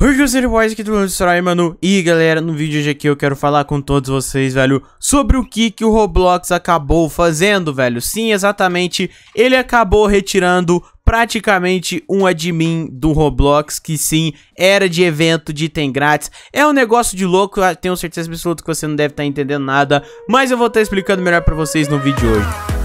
Hoje Boys aqui do Lando é mano. E galera, no vídeo de aqui eu quero falar com todos vocês, velho, sobre o que, que o Roblox acabou fazendo, velho. Sim, exatamente, ele acabou retirando praticamente um admin do Roblox, que sim, era de evento de item grátis. É um negócio de louco, eu tenho certeza absoluta que você não deve estar tá entendendo nada, mas eu vou estar tá explicando melhor pra vocês no vídeo de hoje.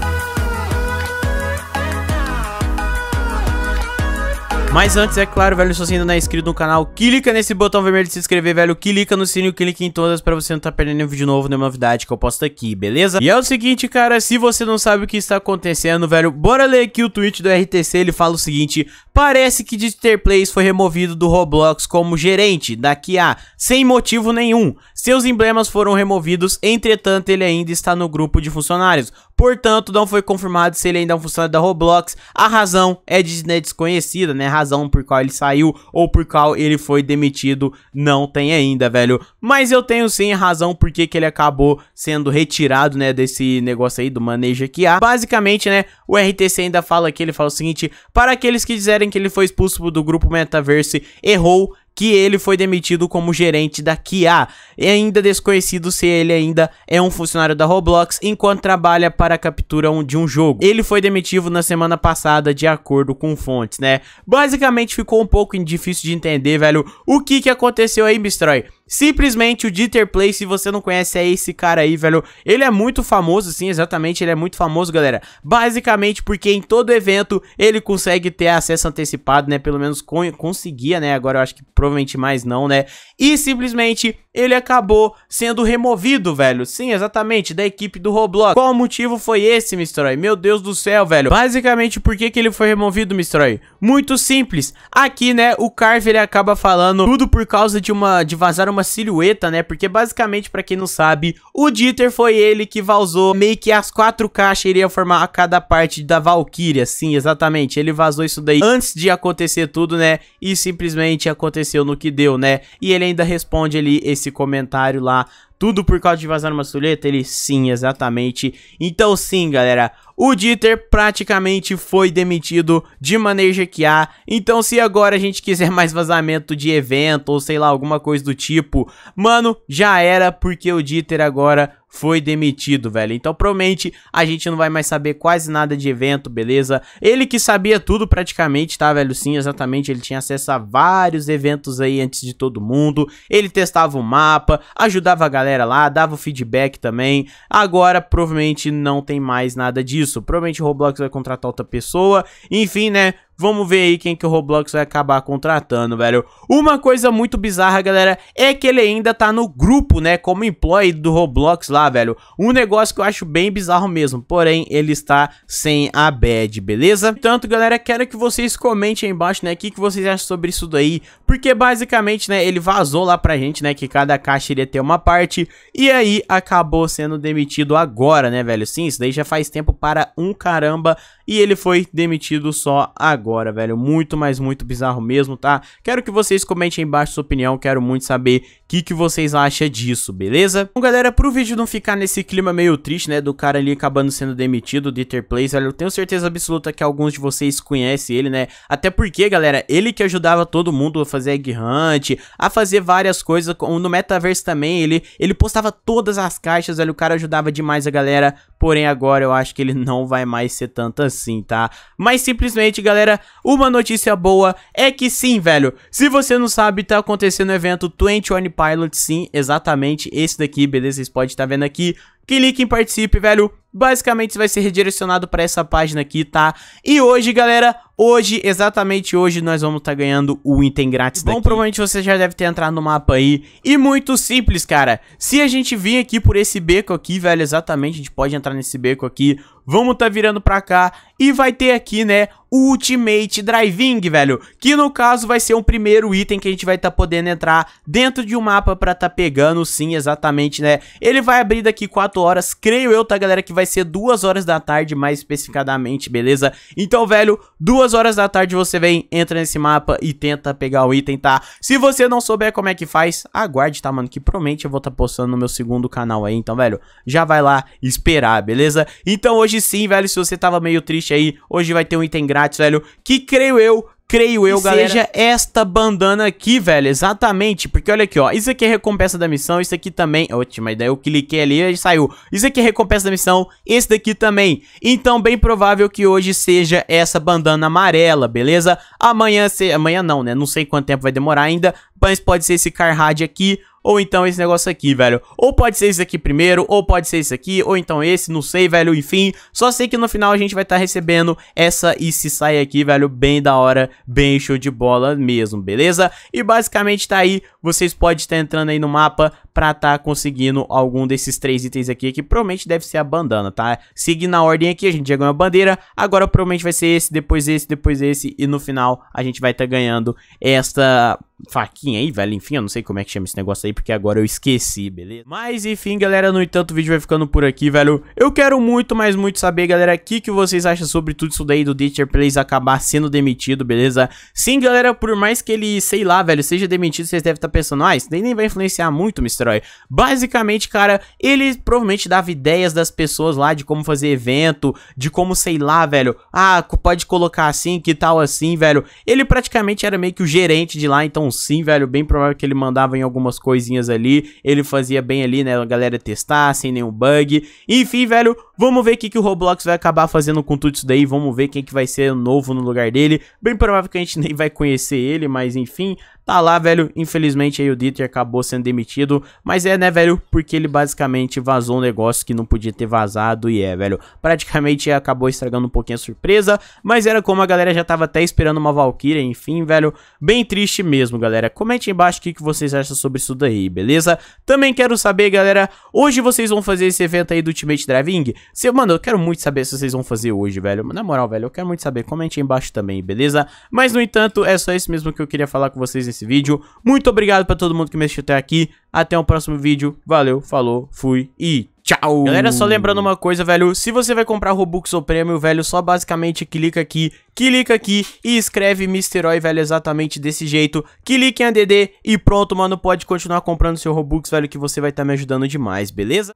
Mas antes, é claro, velho, se você ainda não é inscrito no canal, clica nesse botão vermelho de se inscrever, velho, clica no sininho, clica em todas pra você não estar tá perdendo nenhum vídeo novo, nenhuma novidade que eu posto aqui, beleza? E é o seguinte, cara, se você não sabe o que está acontecendo, velho, bora ler aqui o tweet do RTC, ele fala o seguinte, Parece que Dieter foi removido do Roblox como gerente, daqui a sem motivo nenhum. Seus emblemas foram removidos, entretanto ele ainda está no grupo de funcionários. Portanto, não foi confirmado se ele ainda é um funcionário da Roblox. A razão é né, desconhecida, né? A razão por qual ele saiu ou por qual ele foi demitido não tem ainda, velho. Mas eu tenho sim a razão porque que ele acabou sendo retirado, né, desse negócio aí do manejo que há. Basicamente, né, o RTC ainda fala que ele fala o seguinte: "Para aqueles que quiserem em que ele foi expulso do grupo Metaverse errou que ele foi demitido como gerente da Kia. É ainda desconhecido se ele ainda é um funcionário da Roblox enquanto trabalha para a captura de um jogo. Ele foi demitido na semana passada de acordo com fontes, né? Basicamente ficou um pouco difícil de entender, velho, o que que aconteceu aí, Bistroy. Simplesmente o Dieter Play, se você não conhece, é esse cara aí, velho. Ele é muito famoso, sim, exatamente, ele é muito famoso, galera. Basicamente porque em todo evento ele consegue ter acesso antecipado, né? Pelo menos conseguia, né? Agora eu acho que provavelmente mais não, né? E simplesmente ele acabou sendo removido, velho. Sim, exatamente, da equipe do Roblox. Qual o motivo foi esse, Mistroy? Meu Deus do céu, velho. Basicamente, por que, que ele foi removido, Mistroy? Muito simples. Aqui, né, o Carve, ele acaba falando tudo por causa de uma de vazar uma silhueta, né? Porque basicamente, para quem não sabe, o Dieter foi ele que vazou meio que as quatro caixas iria formar a cada parte da Valkyria. Sim, exatamente. Ele vazou isso daí antes de acontecer tudo, né? E simplesmente aconteceu no que deu, né? E ele ainda responde ali esse esse comentário lá. Tudo por causa de vazar uma sulheta? Ele, sim, exatamente. Então sim, galera, o Dieter praticamente foi demitido de maneja que há. Então se agora a gente quiser mais vazamento de evento ou sei lá, alguma coisa do tipo, mano, já era porque o Dieter agora foi demitido, velho. Então provavelmente a gente não vai mais saber quase nada de evento, beleza? Ele que sabia tudo praticamente, tá, velho? Sim, exatamente. Ele tinha acesso a vários eventos aí antes de todo mundo. Ele testava o mapa, ajudava a galera lá, dava o feedback também. Agora provavelmente não tem mais nada disso. Provavelmente o Roblox vai contratar outra pessoa. Enfim, né? Vamos ver aí quem que o Roblox vai acabar contratando, velho. Uma coisa muito bizarra, galera, é que ele ainda tá no grupo, né, como employee do Roblox lá, velho. Um negócio que eu acho bem bizarro mesmo, porém ele está sem a bad, beleza? Tanto, galera, quero que vocês comentem aí embaixo, né, o que, que vocês acham sobre isso daí, porque basicamente, né, ele vazou lá pra gente, né, que cada caixa iria ter uma parte, e aí acabou sendo demitido agora, né, velho? Sim, isso daí já faz tempo para um caramba, e ele foi demitido só agora, velho. Muito, mas muito bizarro mesmo, tá? Quero que vocês comentem aí embaixo sua opinião. Quero muito saber que, que vocês acham disso, beleza? Bom, galera, pro vídeo não ficar nesse clima meio triste, né, do cara ali acabando sendo demitido, Dieter Plays, olha, eu tenho certeza absoluta que alguns de vocês conhecem ele, né, até porque, galera, ele que ajudava todo mundo a fazer Egg Hunt, a fazer várias coisas, no Metaverse também, ele, ele postava todas as caixas, olha, o cara ajudava demais a galera, porém agora eu acho que ele não vai mais ser tanto assim, tá? Mas simplesmente, galera, uma notícia boa é que sim, velho, se você não sabe, tá acontecendo o evento 21 Party Pilot, sim, exatamente esse daqui, beleza? Vocês podem estar tá vendo aqui. Clique em participe, velho. Basicamente, você vai ser redirecionado para essa página aqui, tá? E hoje, galera, hoje, exatamente hoje, nós vamos estar tá ganhando o item grátis Bom, daqui. provavelmente você já deve ter entrado no mapa aí. E muito simples, cara. Se a gente vir aqui por esse beco aqui, velho, exatamente, a gente pode entrar nesse beco aqui vamos tá virando pra cá e vai ter aqui, né, o Ultimate Driving, velho, que no caso vai ser um primeiro item que a gente vai tá podendo entrar dentro de um mapa pra tá pegando, sim, exatamente, né, ele vai abrir daqui 4 horas, creio eu, tá, galera, que vai ser 2 horas da tarde, mais especificadamente, beleza? Então, velho, 2 horas da tarde você vem, entra nesse mapa e tenta pegar o item, tá? Se você não souber como é que faz, aguarde, tá, mano, que promete eu vou tá postando no meu segundo canal aí, então, velho, já vai lá esperar, beleza? Então, hoje Hoje sim, velho, se você tava meio triste aí, hoje vai ter um item grátis, velho, que creio eu creio eu, que galera. seja esta bandana aqui, velho, exatamente, porque olha aqui, ó, isso aqui é recompensa da missão, isso aqui também, ótima mas daí eu cliquei ali e saiu, isso aqui é recompensa da missão, esse daqui também, então bem provável que hoje seja essa bandana amarela, beleza? Amanhã, se... amanhã não, né, não sei quanto tempo vai demorar ainda, mas pode ser esse Carhad aqui, ou então esse negócio aqui, velho. Ou pode ser esse aqui primeiro, ou pode ser esse aqui, ou então esse, não sei, velho, enfim. Só sei que no final a gente vai estar tá recebendo essa e se sai aqui, velho, bem da hora, bem show de bola mesmo, beleza? E basicamente tá aí, vocês podem estar tá entrando aí no mapa, pra tá conseguindo algum desses três itens aqui, que provavelmente deve ser a bandana, tá? Seguindo na ordem aqui, a gente já ganhou a bandeira, agora provavelmente vai ser esse, depois esse, depois esse, e no final a gente vai estar tá ganhando esta faquinha aí, velho, enfim, eu não sei como é que chama esse negócio aí, porque agora eu esqueci, beleza? Mas enfim, galera, no entanto, o vídeo vai ficando por aqui, velho. Eu quero muito, mas muito saber, galera, o que, que vocês acham sobre tudo isso daí do Ditcher Plays acabar sendo demitido, beleza? Sim, galera, por mais que ele, sei lá, velho, seja demitido, vocês devem estar tá pensando, ah, isso nem vai influenciar muito, Mr. Basicamente, cara, ele provavelmente dava ideias das pessoas lá de como fazer evento, de como, sei lá, velho, ah, pode colocar assim, que tal assim, velho. Ele praticamente era meio que o gerente de lá, então sim, velho, bem provável que ele mandava em algumas coisinhas ali, ele fazia bem ali, né, a galera testar, sem nenhum bug. Enfim, velho, Vamos ver o que, que o Roblox vai acabar fazendo com tudo isso daí. Vamos ver quem que vai ser novo no lugar dele. Bem provável que a gente nem vai conhecer ele, mas enfim. Tá lá, velho. Infelizmente aí o Dieter acabou sendo demitido. Mas é, né, velho? Porque ele basicamente vazou um negócio que não podia ter vazado. E é, velho. Praticamente acabou estragando um pouquinho a surpresa. Mas era como a galera já tava até esperando uma Valkyria. Enfim, velho. Bem triste mesmo, galera. Comente embaixo o que vocês acham sobre isso daí, beleza? Também quero saber, galera. Hoje vocês vão fazer esse evento aí do Ultimate Driving? Se, mano, eu quero muito saber se vocês vão fazer hoje, velho. Na moral, velho, eu quero muito saber. Comente aí embaixo também, beleza? Mas, no entanto, é só isso mesmo que eu queria falar com vocês nesse vídeo. Muito obrigado pra todo mundo que me assistiu até aqui. Até o próximo vídeo. Valeu, falou, fui e Tchau! Galera, só lembrando uma coisa, velho. Se você vai comprar Robux ou Prêmio, velho, só basicamente clica aqui, clica aqui e escreve Misterói, velho, exatamente desse jeito. Clique em ADD e pronto, mano, pode continuar comprando seu Robux, velho, que você vai estar tá me ajudando demais, beleza?